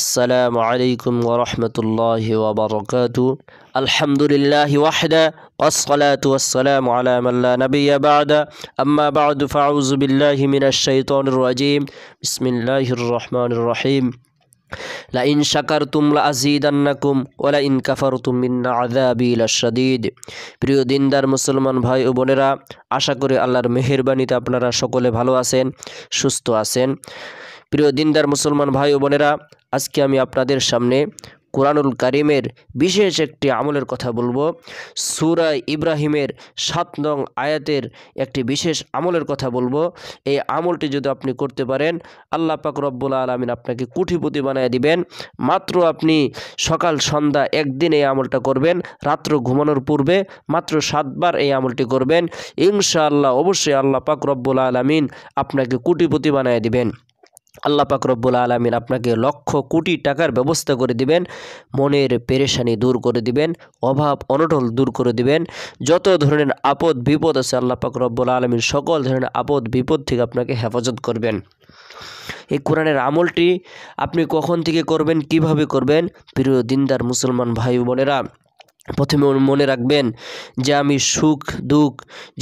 السلام عليكم ورحمة الله وبركاته الحمد لله وحده والصلاة والسلام على من لا نبي بعد أما بعد فأعوذ بالله من الشيطان الرجيم بسم الله الرحمن الرحيم لئن شكرتم لأزيدنكم ولئن كفرتم من عذابي لشديد প্রিয় দিনদার মুসলমান ভাই ও বোনেরা আশা করি আল্লাহর মেহেরবানিতে আপনারা সকলে ভালো আছেন সুস্থ আছেন প্রিয় দিনদার মুসলমান ভাই ও বোনেরা আজকে আমি আপনাদের সামনে কোরআনুল কারিমের বিশেষ একটি আমলের কথা বলবো সুরা ইব্রাহিমের সাত নং আয়াতের একটি বিশেষ আমলের কথা বলবো এই আমলটি যদি আপনি করতে পারেন আল্লাহ পাক রব্বুল আলমিন আপনাকে কুঠিপতি বানিয়ে দিবেন মাত্র আপনি সকাল সন্ধ্যা একদিন এই আমলটা করবেন রাত্র ঘুমানোর পূর্বে মাত্র সাতবার এই আমলটি করবেন ইনশাআল্লাহ অবশ্যই আল্লাহ পাক রব্বুল আলমিন আপনাকে কুটিপুতি বানিয়ে দিবেন আল্লাহ পাক রব্বুল আলমিন আপনাকে লক্ষ কোটি টাকার ব্যবস্থা করে দিবেন মনের পেরেশানি দূর করে দিবেন অভাব অনটল দূর করে দিবেন যত ধরনের আপদ বিপদ আছে আল্লাহ পাক রব্বুল আলমিন সকল ধরনের আপদ বিপদ থেকে আপনাকে হেফাজত করবেন এই কোরআনের আমলটি আপনি কখন থেকে করবেন কিভাবে করবেন প্রিয় দিনদার মুসলমান ভাই বোনেরা প্রথমে মনে রাখবেন যে আমি সুখ দুঃখ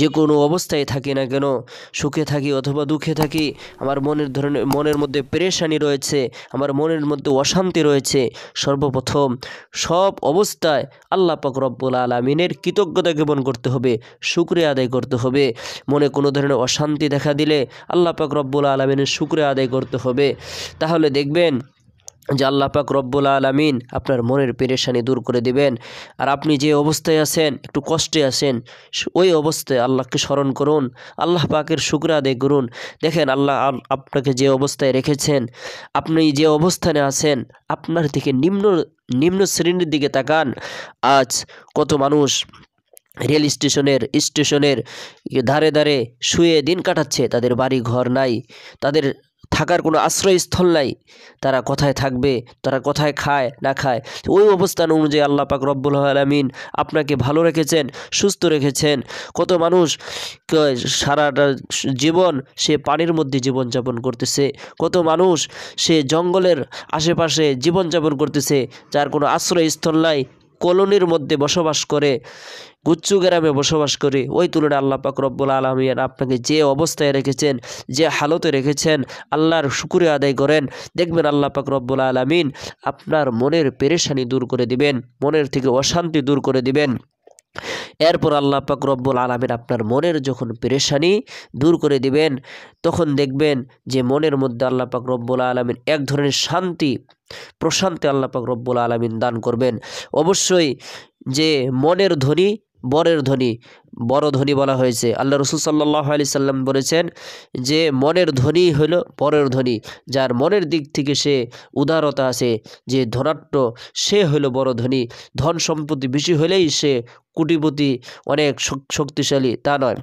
যে কোনো অবস্থায় থাকি না কেন সুখে থাকি অথবা দুঃখে থাকি আমার মনের ধরনের মনের মধ্যে পেরেশানি রয়েছে আমার মনের মধ্যে অশান্তি রয়েছে সর্বপ্রথম সব অবস্থায় আল্লাহ পাক রব্বুল আলমিনের কৃতজ্ঞতা জ্ঞাপন করতে হবে শুক্রে আদায় করতে হবে মনে কোনো ধরনের অশান্তি দেখা দিলে আল্লাহ পাক রব্বুল আলমিনের শুক্রে আদায় করতে হবে তাহলে দেখবেন যে আল্লাহ পাক রব্বুল আলমিন আপনার মনের পেরেশানি দূর করে দিবেন আর আপনি যে অবস্থায় আছেন একটু কষ্টে আছেন ওই অবস্থায় আল্লাহকে স্মরণ করুন আল্লাহ পাকের শুক্র আদায় করুন দেখেন আল্লাহ আপনাকে যে অবস্থায় রেখেছেন আপনি যে অবস্থানে আছেন আপনার থেকে নিম্ন নিম্ন শ্রেণীর দিকে তাকান আজ কত মানুষ রেল স্টেশনের স্টেশনের ধারে ধারে শুয়ে দিন কাটাচ্ছে তাদের বাড়ি ঘর নাই তাদের থাকার কোনো আশ্রয়স্থল নাই তারা কোথায় থাকবে তারা কোথায় খায় না খায় ওই অবস্থান অনুযায়ী আল্লাহ পাক রব্বুল আলমিন আপনাকে ভালো রেখেছেন সুস্থ রেখেছেন কত মানুষ সারাটা জীবন সে পানির মধ্যে জীবনযাপন করতেছে কত মানুষ সে জঙ্গলের আশেপাশে জীবনযাপন করতেছে যার কোনো আশ্রয়স্থল নাই কলোনির মধ্যে বসবাস করে গুচ্ছু গ্রামে বসবাস করে ওই তুলনায় আল্লাহ পাক রব্বুল আলমিয়ান আপনাকে যে অবস্থায় রেখেছেন যে হালতে রেখেছেন আল্লাহর শুকুরে আদায় করেন দেখবেন আল্লাহ পাক রব্বুল আলমিন আপনার মনের পেরেশানি দূর করে দিবেন মনের থেকে অশান্তি দূর করে দিবেন এরপর আল্লাহ পাক রব্বুল আলমের আপনার মনের যখন পেরেশানি দূর করে দিবেন তখন দেখবেন যে মনের মধ্যে আল্লাহ পাক রব্বুল আলমিন এক ধরনের শান্তি প্রশান্তি আল্লাহ পাক রব্বুল আলমিন দান করবেন অবশ্যই যে মনের ধ্বনি বরের ধ্বনি বড় ধ্বনি বলা হয়েছে আল্লাহ রসুল সাল্লাহ আলি সাল্লাম বলেছেন যে মনের ধ্বনি হল বরের ধ্বনি যার মনের দিক থেকে সে উদারতা আছে যে ধনাট্য সে হইল বড় ধ্বনি ধন সম্পত্তি বেশি হলেই সে কুটিপতি অনেক শক্তিশালী তা নয়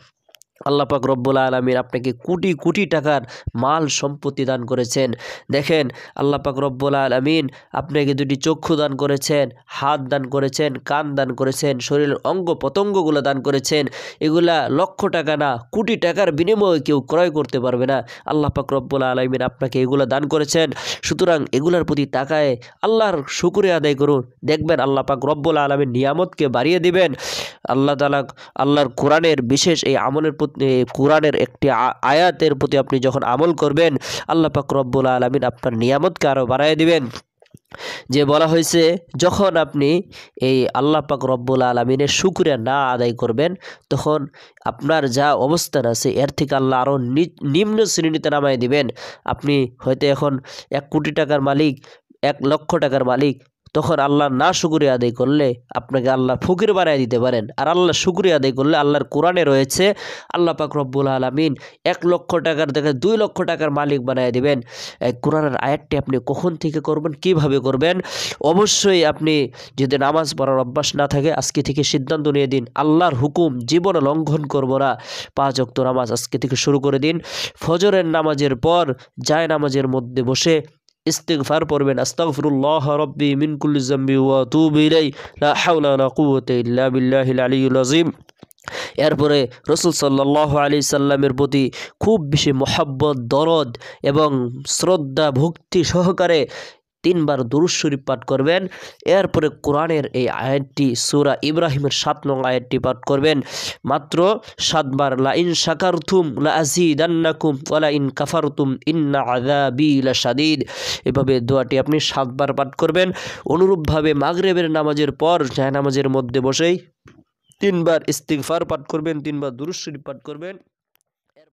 আল্লাপাক রব্বুল আলমীর আপনাকে কোটি কোটি টাকার মাল সম্পত্তি দান করেছেন দেখেন আল্লাপাক রব্বুল আলমিন আপনাকে দুটি চক্ষু দান করেছেন হাত দান করেছেন কান দান করেছেন শরীরের অঙ্গ পতঙ্গগুলো দান করেছেন এগুলা লক্ষ টাকা না কোটি টাকার বিনিময়ে কেউ ক্রয় করতে পারবে না আল্লাপাক রব্বুল আলমিন আপনাকে এগুলো দান করেছেন সুতরাং এগুলার প্রতি তাকায় আল্লাহর শুকুরে আদায় করুন দেখবেন আল্লাপাক রব্বুল আলমীর নিয়ামতকে বাড়িয়ে দিবেন আল্লাহ তালা আল্লাহর কোরআনের বিশেষ এই আমলের কোরআনের একটি আয়াতের প্রতি আপনি যখন আমল করবেন আল্লাহ পাক রব্বুল আলমিন আপনার নিয়ামতকে আরও বাড়াই দিবেন যে বলা হয়েছে যখন আপনি এই আল্লাহ পাক রব্বুল আলমিনের শুক্রিয়া না আদায় করবেন তখন আপনার যা অবস্থান আছে এর থেকে আল্লাহ আরও নিম্ন শ্রেণীতে নামায় দিবেন আপনি হয়তো এখন এক কোটি টাকার মালিক এক লক্ষ টাকার মালিক তখন আল্লাহর না শুকুরি আদায় করলে আপনাকে আল্লাহ ফকির বানায় দিতে পারেন আর আল্লাহ শুকুরি আদায় করলে আল্লাহর কোরআনে রয়েছে আল্লাহ পাক রব্বুল আলমিন এক লক্ষ টাকার দেখে দুই লক্ষ টাকার মালিক বানায় দিবেন কোরআনের আয়াতটি আপনি কখন থেকে করবেন কিভাবে করবেন অবশ্যই আপনি যদি নামাজ পড়ার অভ্যাস না থাকে আজকে থেকে সিদ্ধান্ত নিয়ে দিন আল্লাহর হুকুম জীবন লঙ্ঘন করব না পাঁচ অক্ত নামাজ আজকে থেকে শুরু করে দিন ফজরের নামাজের পর যায় নামাজের মধ্যে বসে ইস্তেকফার পড়বেন আস্তাগফিরুল্লাহ রব্বি মিনকুল কুল্লি জাম্বি ওয়া তুবু ইলাই লা হাওলা ওয়া লা কুওয়াতা ইল্লা বিল্লাহিল আলিয়্যুল আযীম এরপরে রসুল সাল্লাহ আলি সাল্লামের প্রতি খুব বেশি মোহাব্বত দরদ এবং শ্রদ্ধা ভক্তি সহকারে তিনবার দুরুজ শরীফ পাঠ করবেন এরপরে কোরআনের এই আয়াতটি সুরা ইব্রাহিমের সাত নং আয়াতটি পাঠ করবেন মাত্র সাতবার লাইন ইন শাকারথুম লা আজিদান্নাকুম ওয়ালা ইন কাফারতুম ইন্না আযাবি লাশাদিদ এভাবে দোয়াটি আপনি সাতবার পাঠ করবেন অনুরূপভাবে মাগরেবের নামাজের পর জায়নামাজের মধ্যে বসেই তিনবার ইস্তিগফার পাঠ করবেন তিনবার দুরুজ শরীফ পাঠ করবেন